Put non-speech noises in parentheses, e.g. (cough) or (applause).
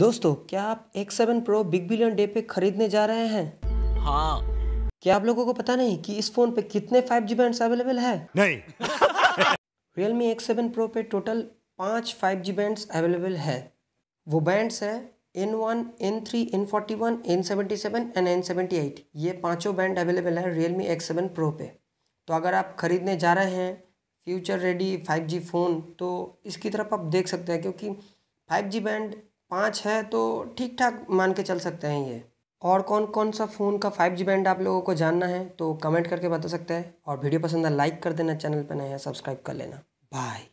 दोस्तों क्या आप X7 Pro big billion day पे खरीदने जा रहे हैं हाँ क्या आप लोगों को पता नहीं कि इस फोन पे कितने 5G बैंड्स अवेलेबल है नहीं (laughs) Realme X7 Pro पे टोटल पाँच 5G बैंड्स अवेलेबल है वो बैंड्स है N1, N3, N41, N77 and N78 ये पांचों बैंड अवेलेबल है Realme X7 Pro पे तो अगर आप खरीदने जा रहे हैं फ्यूचर रेडी 5G फ़ोन तो इसकी तरफ आप देख सकते हैं क्योंकि 5G बैंड पाँच है तो ठीक ठाक मान के चल सकते हैं ये और कौन कौन सा फ़ोन का फाइव जी बैंड आप लोगों को जानना है तो कमेंट करके बता सकते हैं और वीडियो पसंद है लाइक कर देना चैनल पर नया सब्सक्राइब कर लेना बाय